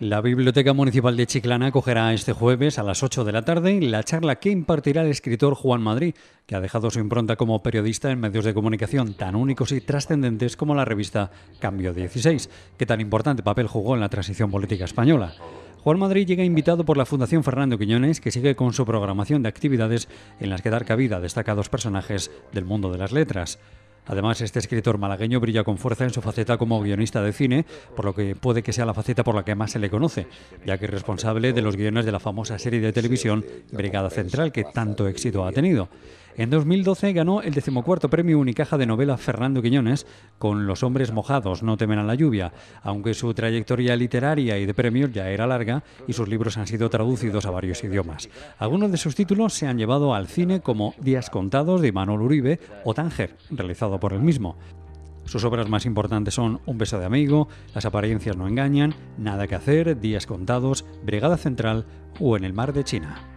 La Biblioteca Municipal de Chiclana acogerá este jueves a las 8 de la tarde la charla que impartirá el escritor Juan Madrid, que ha dejado su impronta como periodista en medios de comunicación tan únicos y trascendentes como la revista Cambio 16, que tan importante papel jugó en la transición política española. Juan Madrid llega invitado por la Fundación Fernando Quiñones, que sigue con su programación de actividades en las que dar cabida a destacados personajes del mundo de las letras. Además, este escritor malagueño brilla con fuerza en su faceta como guionista de cine, por lo que puede que sea la faceta por la que más se le conoce, ya que es responsable de los guiones de la famosa serie de televisión Brigada Central, que tanto éxito ha tenido. En 2012 ganó el decimocuarto premio Unicaja de novela Fernando Quiñones con Los hombres mojados no temen a la lluvia, aunque su trayectoria literaria y de premios ya era larga y sus libros han sido traducidos a varios idiomas. Algunos de sus títulos se han llevado al cine como Días contados de Manuel Uribe o Tánger, realizado por él mismo. Sus obras más importantes son Un beso de amigo, Las apariencias no engañan, Nada que hacer, Días contados, Brigada Central o En el mar de China.